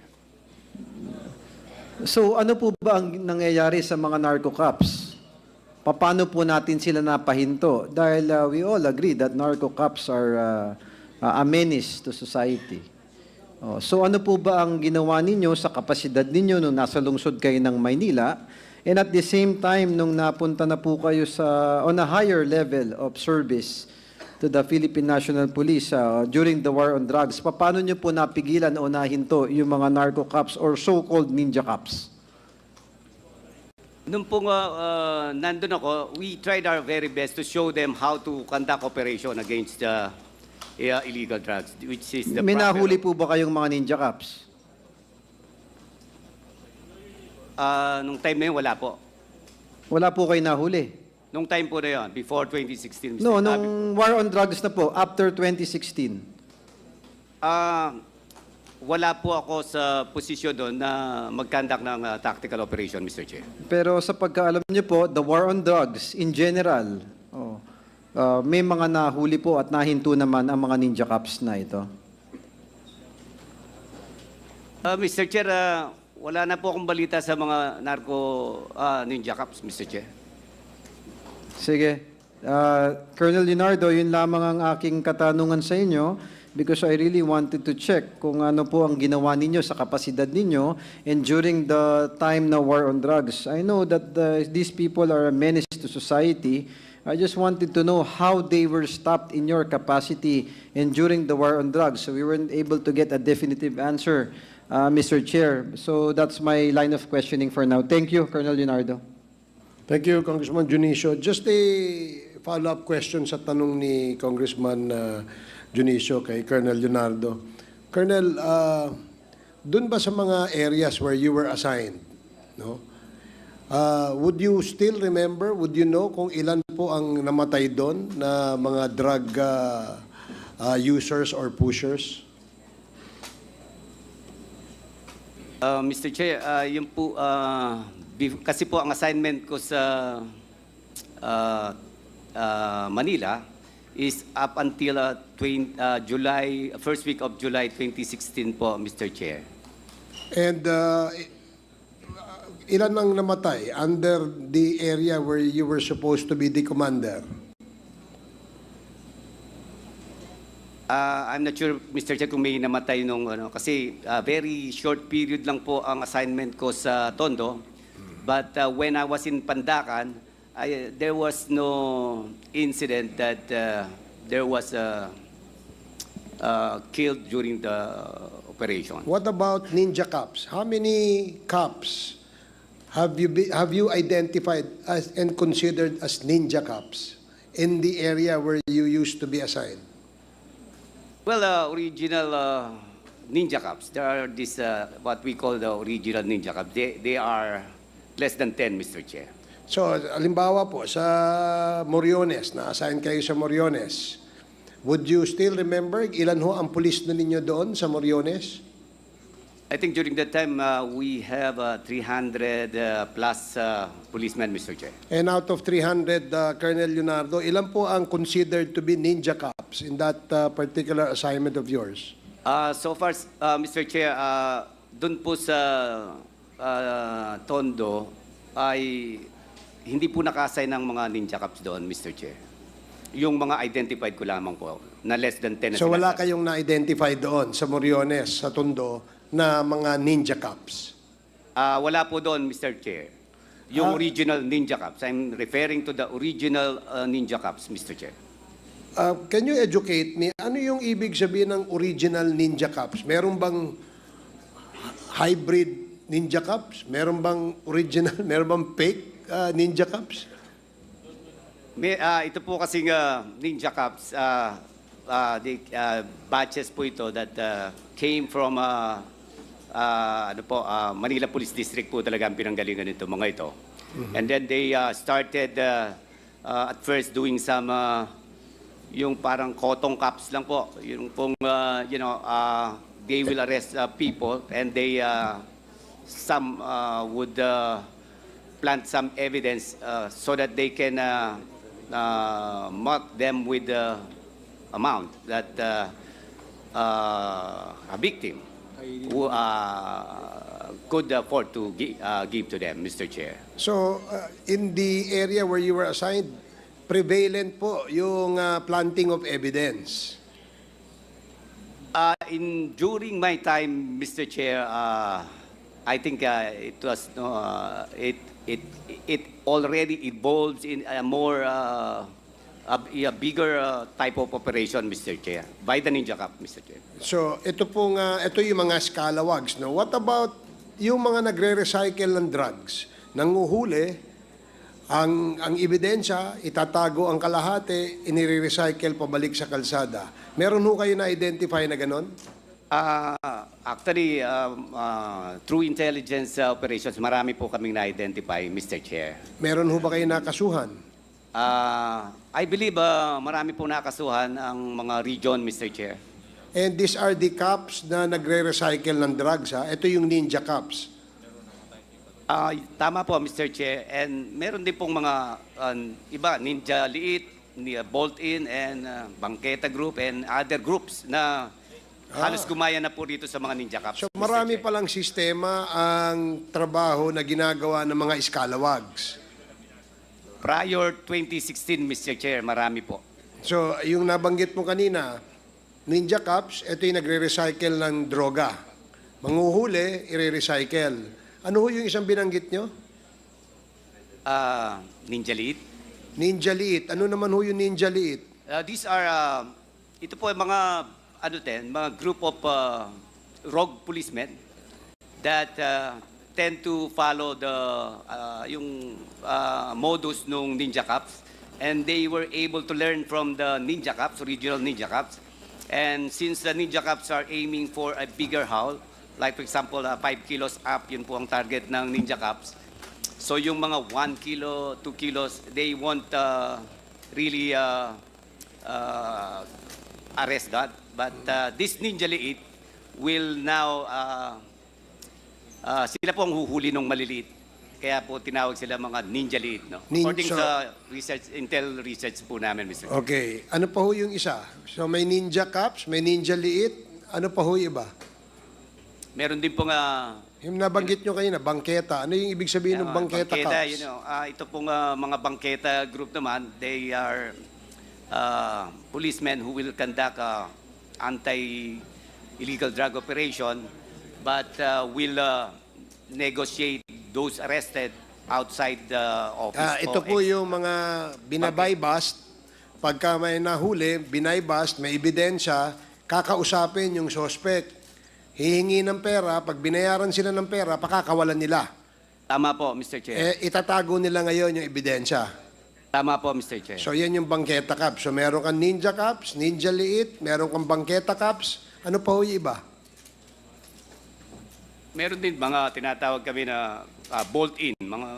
So ano po ba ang nangyayari sa mga narco cops? Paano po natin sila napahinto? Dahil uh, we all agree that narco cops are uh, uh, a menace to society. Oh, so ano po ba ang ginawa ninyo sa kapasidad ninyo nung nasa lungsod kayo ng Maynila? And at the same time, nung napunta na po kayo sa, on a higher level of service to the Philippine National Police uh, during the war on drugs. Paano nyo po napigilan o nahinto yung mga narco cops or so-called ninja cops? Nung pong uh, uh, nandun ako, we tried our very best to show them how to conduct operation against the uh, illegal drugs, which is the Minahuli proper... po ba kayong mga ninja cops? Uh, nung time na yun, wala po. Wala po kayo nahuli? Nung time po na yun, before 2016, Mr. No, Tabi nung war on drugs na po, after 2016. Ah, wala po ako sa posisyon doon na mag-conduct ng ah, tactical operation, Mr. Chair. Pero sa pagkaalam niyo po, the war on drugs in general, oh, ah, may mga nahuli po at nahinto naman ang mga Ninja cops na ito. Ah, Mr. Chair, ah, wala na po akong balita sa mga narco ah, ninja cops, Mr. Chair. Sige. Uh, Colonel Leonardo, yun lamang ang aking katanungan sa inyo because I really wanted to check kung ano po ang ginawa ninyo sa kapasidad ninyo and during the time na war on drugs. I know that the, uh, these people are a menace to society. I just wanted to know how they were stopped in your capacity and during the war on drugs. So we weren't able to get a definitive answer, uh, Mr. Chair. So that's my line of questioning for now. Thank you, Colonel Leonardo. Thank you, Congressman Junicio. Just a follow-up question sa tanong ni Congressman uh, Junicio kay Colonel Leonardo. Colonel, uh, dun ba sa mga areas where you were assigned, no? Uh, would you still remember, would you know kung ilan po ang namatay doon na mga drug uh, uh, users or pushers? Uh, Mr. Chair, uh, yun po, uh, kasi po ang assignment ko sa uh, uh, Manila is up until uh, 20, uh, July, first week of July 2016 po, Mr. Chair. And uh, ilan ang namatay under the area where you were supposed to be the commander? Uh, I'm not sure, Mr. Chair, kung may namatay nung ano, kasi uh, very short period lang po ang assignment ko sa Tondo. But uh, when I was in Pandakan, I, there was no incident that uh, there was a uh, killed during the operation. What about ninja cops? How many cops have you be, have you identified as and considered as ninja cops in the area where you used to be assigned? Well, uh, original uh, ninja cops. There are this uh, what we call the original ninja cops. They they are Less than 10, Mr. Chair. So, alimbawa po, sa Moriones, na-assign kayo sa Moriones, would you still remember ilan ho ang pulis na ninyo doon sa Moriones? I think during that time, uh, we have uh, 300 uh, plus uh, policemen, Mr. Chair. And out of 300, uh, Colonel Leonardo, ilan po ang considered to be ninja cops in that uh, particular assignment of yours? Uh, so far, uh, Mr. Chair, uh, dun po sa uh, Tondo ay hindi po nakasay ng mga ninja cups doon, Mr. Chair. Yung mga identified ko lamang po, na less than 10 na So wala kayong na-identify doon sa Moriones, sa Tondo, na mga ninja cups? Ah, wala po doon, Mr. Chair. Yung Ah. original ninja cups. I'm referring to the original uh, ninja cups, Mr. Chair. Uh, can you educate me? Ano yung ibig sabihin ng original ninja cups? Meron bang hybrid ninja cups? Meron bang original? Meron bang fake uh, ninja cups? May, uh, ito po kasi uh, ah, ninja cups, uh, uh, the, uh, batches po ito that uh, came from uh, uh, ano po, uh, Manila Police District po talaga ang pinanggalingan nito, mga ito. Mm -hmm. And then they uh, started uh, uh, at first doing some uh, yung parang cotton cups lang po. Yung pong, uh, you know, uh, they will arrest uh, people and they uh, some uh, would uh, plant some evidence uh, so that they can uh, uh, mark them with the amount that uh, uh, a victim who uh, could afford to gi uh, give to them, Mr. Chair. So, uh, in the area where you were assigned, prevalent po yung uh, planting of evidence? Uh, in during my time, Mr. Chair, uh, I think uh, it was no, uh, it it it already evolves in a more uh, a, a bigger uh, type of operation, Mr. Chair, by the Ninja Cup, Mr. Chair. So, ito po uh, ito yung mga scalawags, no? What about yung mga nagre-recycle ng drugs? Nanguhuli, ang ang ebidensya, itatago ang kalahati, inire-recycle pabalik sa kalsada. Meron ho kayo na identify na ganon? Uh, actually, um, uh, through intelligence operations, marami po kaming na-identify, Mr. Chair. Meron ho ba kayo nakasuhan? Uh, I believe uh, marami po nakasuhan ang mga region, Mr. Chair. And these are the cops na nagre-recycle ng drugs, ha? Ito yung ninja cups. Uh, tama po, Mr. Chair. And meron din pong mga uh, iba, ninja liit, ni, uh, bolt-in, and uh, bangketa group, and other groups na Halos gumaya na po rito sa mga Ninja Cups. So marami pa lang sistema ang trabaho na ginagawa ng mga iskalawags. Prior 2016, Mr. Chair, marami po. So yung nabanggit mo kanina, Ninja Cups, ito yung nagre-recycle ng droga. Manguhuli, i-recycle. Ano ho yung isang binanggit nyo? Ah, Ninja Lead. Ninja Liit. Ano naman ho yung Ninja Liit? Ah, these are, ah, ito po yung mga ano din, mga group of uh, rogue policemen that uh, tend to follow the uh, yung uh, modus nung Ninja Cops and they were able to learn from the Ninja Cops, original Ninja Cops. And since the Ninja Cops are aiming for a bigger haul, like for example, uh, 5 kilos up, yun po ang target ng Ninja Cops. So yung mga 1 kilo, 2 kilos, they want uh, really uh, uh, arrest that. But uh, this Ninja Liit will now, uh, uh, sila po ang huhuli ng maliliit. Kaya po tinawag sila mga Ninja Liit. No? According sa research, intel research po namin, Mr. Okay. Ano pa ho yung isa? So may Ninja Cups, may Ninja Liit. Ano pa ho iba? Meron din pong... Uh, yung nabanggit nyo kanina, bangketa. Ano yung ibig sabihin yeah, ng ah, bangketa, bangketa cups? You know, uh, ito pong uh, mga bangketa group naman, they are uh, policemen who will conduct uh, anti-illegal drug operation, but uh, will uh, negotiate those arrested outside the office. Uh, ito po yung mga binabaybast. Pagka may nahuli, binaybast, may ebidensya, kakausapin yung suspect. Hihingi ng pera, pag binayaran sila ng pera, pakakawalan nila. Tama po, Mr. Chair. Eh, itatago nila ngayon yung ebidensya. Tama po, Mr. Chair. So yan yung bangketa cups. So meron kang ninja cups, ninja liit, meron kang bangketa cups. Ano pa ho yung iba? Meron din mga tinatawag kami na ah, bolt-in, mga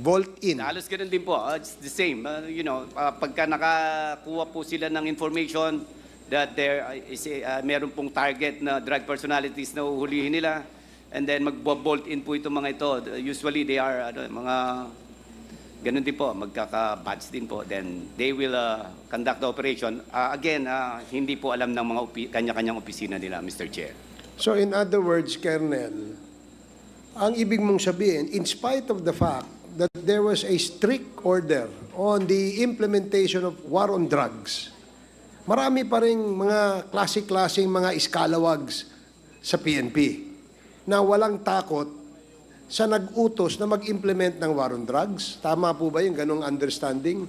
Bolt in. Halos ganun din po. Uh, it's the same. Uh, you know, uh, pagka nakakuha po sila ng information that there is a, uh, meron pong target na drug personalities na uhulihin nila and then magbo-bolt in po itong mga ito. Usually they are ano, mga Ganun din po, magkaka-batch din po. Then they will uh, conduct the operation. Uh, again, uh, hindi po alam ng mga opi- kanya-kanyang opisina nila, Mr. Chair. So in other words, Kernel, ang ibig mong sabihin, in spite of the fact that there was a strict order on the implementation of war on drugs, marami pa rin mga klase-klaseng mga iskalawags sa PNP na walang takot sa nag-utos na mag-implement ng war on drugs? Tama po ba yung ganong understanding?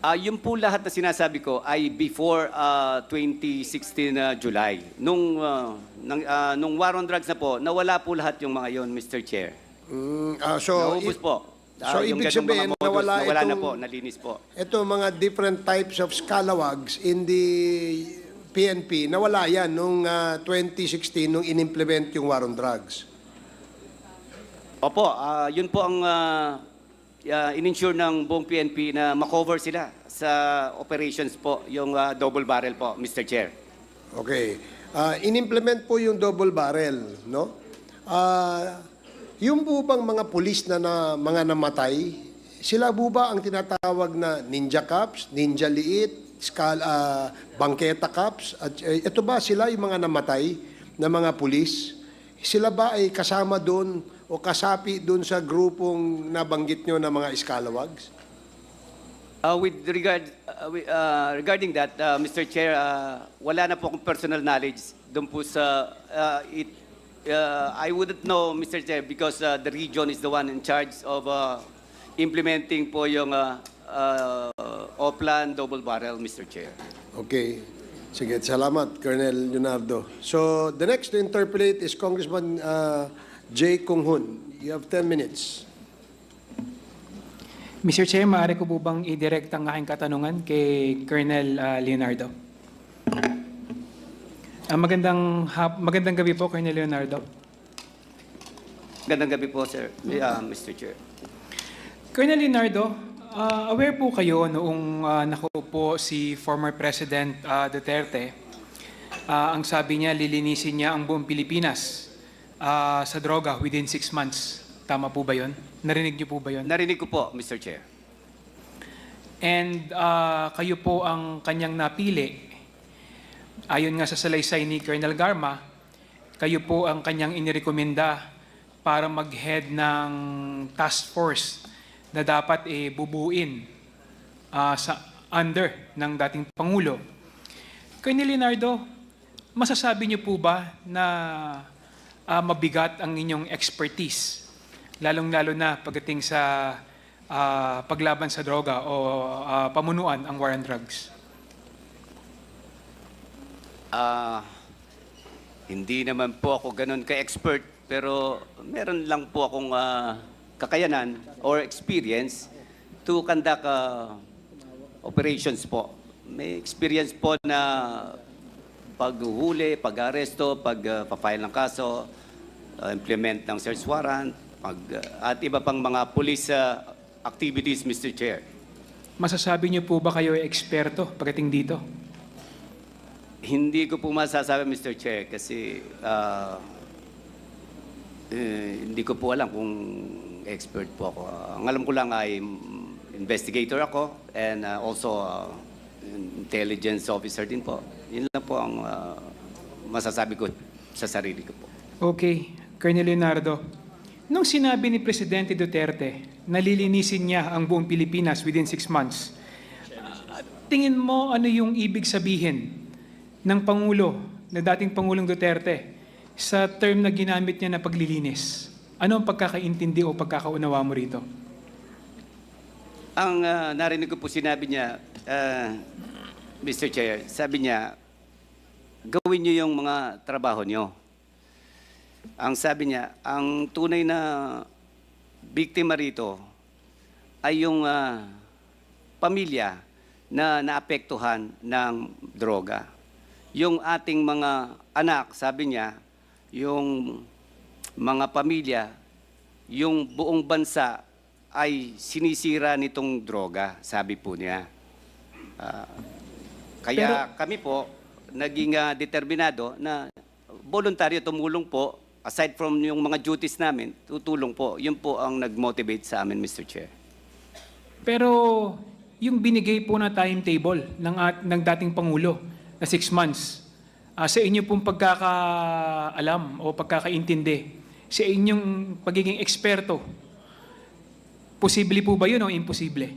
Uh, ah, yung po lahat na sinasabi ko ay before uh, 2016 na uh, July. Nung, uh, nang, uh, nung war on drugs na po, nawala po lahat yung mga yon, Mr. Chair. Mm, uh, so, Naubos po. Uh, so, ibig sabihin, modus, nawala, nawala itong, na po, nalinis po. Ito mga different types of scalawags in the PNP, nawala yan nung uh, 2016 nung inimplement yung war on drugs. Opo, ah, yun po ang ah, ah, in-insure ng buong PNP na makover sila sa operations po, yung ah, double barrel po, Mr. Chair. Okay. Ah, inimplement po yung double barrel, no? Ah, yung po bang mga pulis na, na mga namatay, sila po ba ang tinatawag na ninja cops, ninja liit, skal, ah, bangketa cops? At, eh, ito ba sila yung mga namatay na mga pulis? Sila ba ay kasama doon o kasapi dun sa grupong nabanggit nyo na mga iskalawags? Uh, with regard, uh, uh, regarding that, uh, Mr. Chair, uh, wala na po akong personal knowledge doon po sa, uh, it, uh, I wouldn't know, Mr. Chair, because uh, the region is the one in charge of uh, implementing po yung uh, uh, OPLAN double barrel, Mr. Chair. Okay. Sige, salamat, Colonel Leonardo. So, the next to interpolate is Congressman uh, Jay Kung Hun, you have 10 minutes. Mr. Chair, maaari ko po bang i-direct ang aking katanungan kay Colonel uh, Leonardo? Uh, magandang, hap, magandang gabi po, Colonel Leonardo. Magandang gabi po, sir, uh, ah, Mr. Chair. Colonel Leonardo, uh, aware po kayo noong uh, nakupo si former President uh, Duterte, uh, ang sabi niya, lilinisin niya ang buong Pilipinas uh, sa droga within six months. Tama po ba yun? Narinig niyo po ba yun? Narinig ko po, Mr. Chair. And uh, kayo po ang kanyang napili. Ayon nga sa salaysay ni Colonel Garma, kayo po ang kanyang inirekomenda para mag-head ng task force na dapat e eh, bubuin uh, sa under ng dating Pangulo. Kay Leonardo, masasabi niyo po ba na uh, mabigat ang inyong expertise, lalong-lalo na pagdating sa uh, paglaban sa droga o uh, pamunuan ang war on drugs? Uh, hindi naman po ako ganun ka-expert, pero meron lang po akong uh, kakayanan or experience to conduct uh, operations po. May experience po na paghuli, pag-aresto, pag-file ng kaso, uh, implement ng search warrant, pag, uh, at iba pang mga police uh, activities, Mr. Chair. Masasabi niyo po ba kayo ay eksperto pagdating dito? Hindi ko po masasabi, Mr. Chair, kasi uh, eh, hindi ko po alam kung expert po ako. ang alam ko lang ay investigator ako and uh, also uh, intelligence officer din po. Yun lang po ang uh, masasabi ko sa sarili ko po. Okay. Colonel Leonardo, nung sinabi ni Presidente Duterte na lilinisin niya ang buong Pilipinas within six months, uh, tingin mo ano yung ibig sabihin ng Pangulo, na dating Pangulong Duterte, sa term na ginamit niya na paglilinis? Ano ang pagkakaintindi o pagkakaunawa mo rito? Ang uh, narinig ko po sinabi niya, uh, Mr. Chair, sabi niya, gawin niyo yung mga trabaho niyo. Ang sabi niya, ang tunay na biktima rito ay yung uh, pamilya na naapektuhan ng droga. Yung ating mga anak, sabi niya, yung mga pamilya, yung buong bansa ay sinisira nitong droga, sabi po niya. Uh, kaya Pero, kami po, naging uh, determinado na voluntaryo tumulong po, aside from yung mga duties namin, tutulong po. Yun po ang nag-motivate sa amin, Mr. Chair. Pero yung binigay po na timetable ng, at, ng dating Pangulo na six months, uh, sa inyo pong pagkakaalam o pagkakaintindi, sa inyong pagiging eksperto, posible po ba yun o imposible?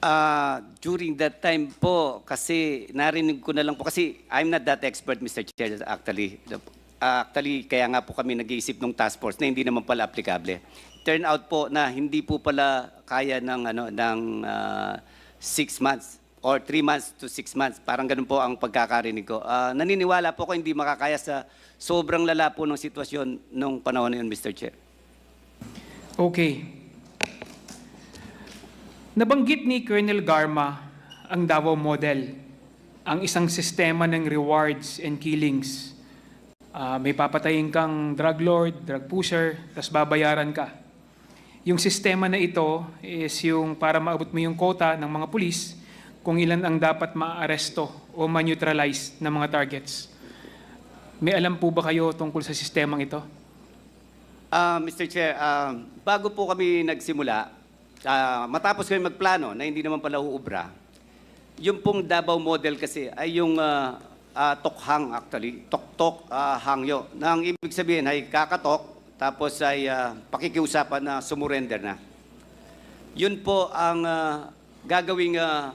Uh, during that time po, kasi narinig ko na lang po, kasi I'm not that expert, Mr. Chair, actually. Uh, actually, kaya nga po kami nag-iisip ng task force na hindi naman pala applicable. Turn out po na hindi po pala kaya ng, ano, ng uh, six months or three months to six months. Parang ganun po ang pagkakarinig ko. Uh, naniniwala po ako hindi makakaya sa sobrang lala po ng sitwasyon nung panahon na yun, Mr. Chair. Okay. Nabanggit ni Colonel Garma ang Davao Model, ang isang sistema ng rewards and killings. Uh, may papatayin kang drug lord, drug pusher, tapos babayaran ka. Yung sistema na ito is yung para maabot mo yung quota ng mga pulis kung ilan ang dapat maaresto o ma-neutralize ng mga targets. May alam po ba kayo tungkol sa sistemang ito? Uh, ah, Mr. Chair, uh, bago po kami nagsimula, uh, matapos kami magplano na hindi naman pala uubra, yung pong Davao model kasi ay yung uh, ah, uh, ah, tokhang actually, tok-tok uh, hangyo. Na ang ibig sabihin ay kakatok, tapos ay uh, pakikiusapan na sumurrender na. Yun po ang uh, gagawing uh,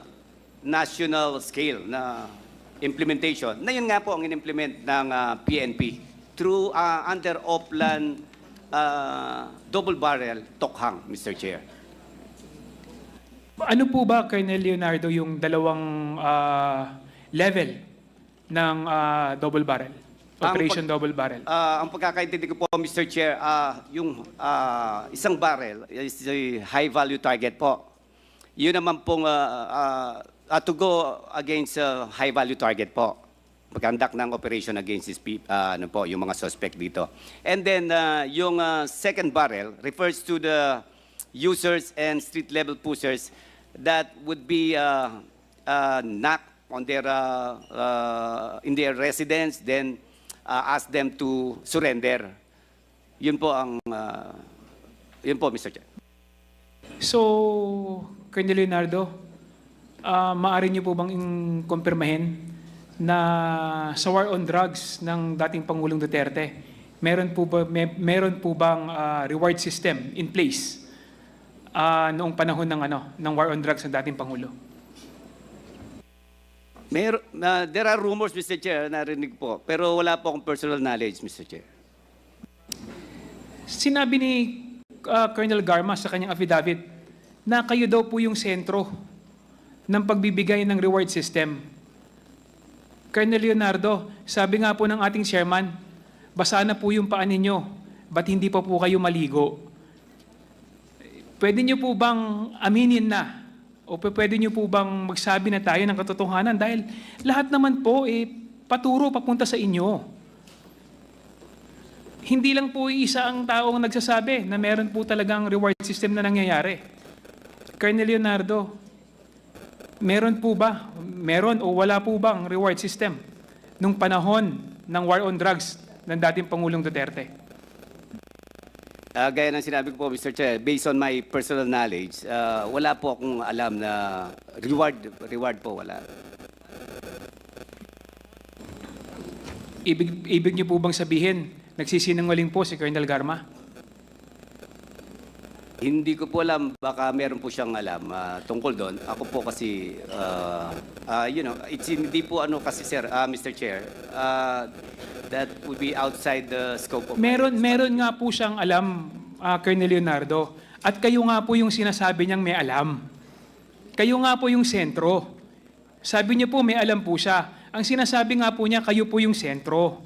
national scale na implementation. Na yun nga po ang inimplement ng uh, PNP through uh, under Oplan uh, double barrel tokhang, Mr. Chair. Ano po ba, Colonel Leonardo, yung dalawang uh, level ng uh, double barrel? Operation ang double barrel. Uh, ang pagkakaintindi ko po, Mr. Chair, uh, yung uh, isang barrel is the high value target po. Yun naman pong uh, uh, to go against uh, high value target po. Pagkandak ng operation against this, uh, ano po, yung mga suspect dito. And then uh, yung uh, second barrel refers to the users and street-level pushers that would be uh, uh, knocked on their, uh, uh, in their residence, then uh, ask them to surrender. Yun po ang, uh, yun po, Mr. Chair. So, Colonel Leonardo, uh, maaari niyo po bang kumpirmahin na sa war on drugs ng dating Pangulong Duterte, meron po ba, may, meron po bang uh, reward system in place uh, noong panahon ng ano, ng war on drugs ng dating pangulo? Mer uh, there are rumors, Mr. Chair, narinig po. Pero wala po akong personal knowledge, Mr. Chair. Sinabi ni uh, Colonel Garma sa kanyang affidavit na kayo daw po yung sentro ng pagbibigay ng reward system. Colonel Leonardo, sabi nga po ng ating chairman, basa na po yung paan ninyo, ba't hindi pa po kayo maligo? Pwede niyo po bang aminin na o pwede niyo po bang magsabi na tayo ng katotohanan? Dahil lahat naman po, eh, paturo papunta sa inyo. Hindi lang po isa ang taong nagsasabi na meron po talagang reward system na nangyayari. Colonel Leonardo, meron po ba? Meron o wala po bang reward system nung panahon ng war on drugs ng dating Pangulong Duterte? Uh, gaya ng sinabi ko po, Mr. Chair, based on my personal knowledge, uh, wala po akong alam na reward, reward po wala. Ibig, ibig niyo po bang sabihin, nagsisinungaling po si Colonel Garma? Hindi ko po alam, baka meron po siyang alam uh, tungkol doon. Ako po kasi, uh, uh, you know, it's, hindi po ano kasi sir, uh, Mr. Chair, uh, that would be outside the scope of Meron, meron nga po siyang alam, ah, Colonel Leonardo. At kayo nga po yung sinasabi niyang may alam. Kayo nga po yung sentro. Sabi niyo po, may alam po siya. Ang sinasabi nga po niya, kayo po yung sentro.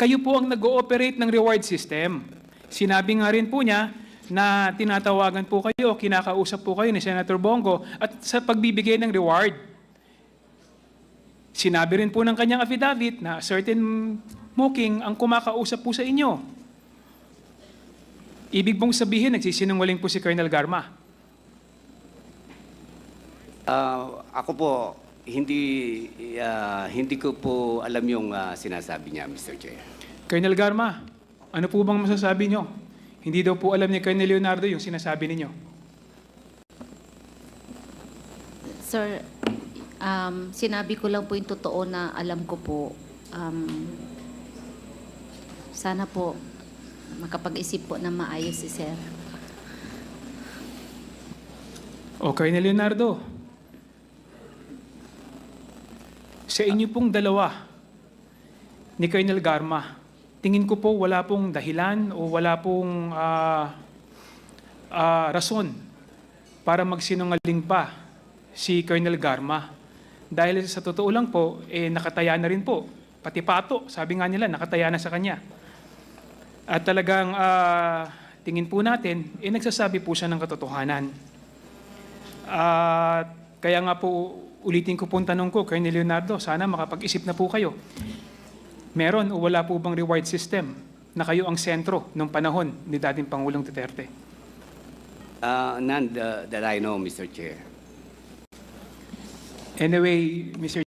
Kayo po ang nag-ooperate ng reward system. Sinabi nga rin po niya na tinatawagan po kayo, kinakausap po kayo ni Senator Bongo at sa pagbibigay ng reward. Sinabi rin po ng kanyang affidavit na certain mocking ang kumakausap po sa inyo. Ibig pong sabihin, nagsisinungaling po si Colonel Garma. Uh, ako po, hindi, uh, hindi ko po alam yung uh, sinasabi niya, Mr. Chair. Colonel Garma, ano po bang masasabi niyo? Hindi daw po alam ni Colonel Leonardo yung sinasabi ninyo. Sir, Um, sinabi ko lang po yung totoo na alam ko po. Um, sana po makapag-isip po na maayos si Sir. Okay na Leonardo. Sa inyo pong dalawa ni Colonel Garma, tingin ko po wala pong dahilan o wala pong uh, uh, rason para magsinungaling pa si Colonel Garma dahil sa totoo lang po, eh, nakataya na rin po. Pati pato, sabi nga nila, nakataya na sa kanya. At talagang uh, tingin po natin, eh, nagsasabi po siya ng katotohanan. At uh, kaya nga po, ulitin ko po ang tanong ko, Colonel Leonardo, sana makapag-isip na po kayo. Meron o wala po bang reward system na kayo ang sentro nung panahon ni dating Pangulong Duterte? Ah, uh, none that I know, Mr. Chair. Anyway, Mr.